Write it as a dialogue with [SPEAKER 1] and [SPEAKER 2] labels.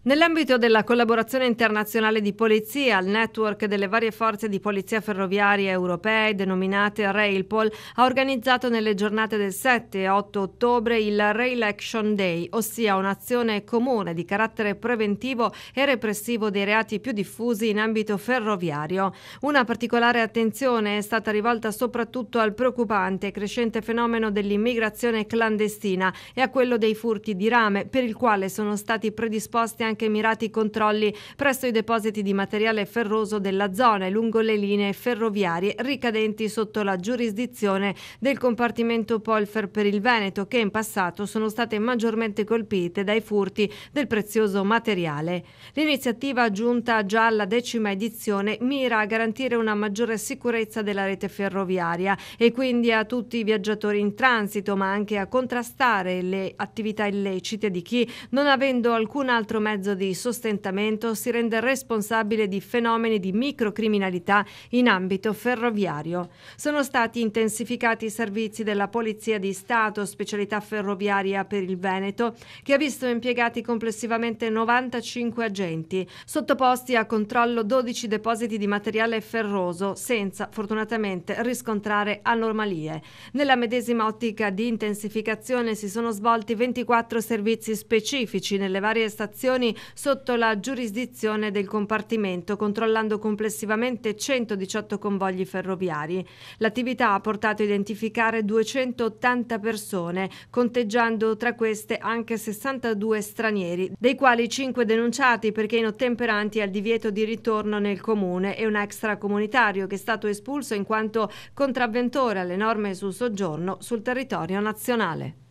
[SPEAKER 1] Nell'ambito della collaborazione internazionale di polizia, il network delle varie forze di polizia ferroviaria europee, denominate Railpol, ha organizzato nelle giornate del 7 e 8 ottobre il Rail Action Day, ossia un'azione comune di carattere preventivo e repressivo dei reati più diffusi in ambito ferroviario. Una particolare attenzione è stata rivolta soprattutto al preoccupante e crescente fenomeno dell'immigrazione clandestina e a quello dei furti di rame, per il quale sono stati predisposti anche anche mirati controlli presso i depositi di materiale ferroso della zona e lungo le linee ferroviarie ricadenti sotto la giurisdizione del compartimento Polfer per il Veneto che in passato sono state maggiormente colpite dai furti del prezioso materiale. L'iniziativa giunta già alla decima edizione mira a garantire una maggiore sicurezza della rete ferroviaria e quindi a tutti i viaggiatori in transito ma anche a contrastare le attività illecite di chi non avendo alcun altro mezzo mezzo di sostentamento si rende responsabile di fenomeni di microcriminalità in ambito ferroviario. Sono stati intensificati i servizi della Polizia di Stato, specialità ferroviaria per il Veneto, che ha visto impiegati complessivamente 95 agenti, sottoposti a controllo 12 depositi di materiale ferroso, senza fortunatamente riscontrare anomalie. Nella medesima ottica di intensificazione si sono svolti 24 servizi specifici nelle varie stazioni Regioni sotto la giurisdizione del compartimento, controllando complessivamente 118 convogli ferroviari. L'attività ha portato a identificare 280 persone, conteggiando tra queste anche 62 stranieri, dei quali 5 denunciati perché inottemperanti al divieto di ritorno nel comune e un extracomunitario che è stato espulso in quanto contravventore alle norme sul soggiorno sul territorio nazionale.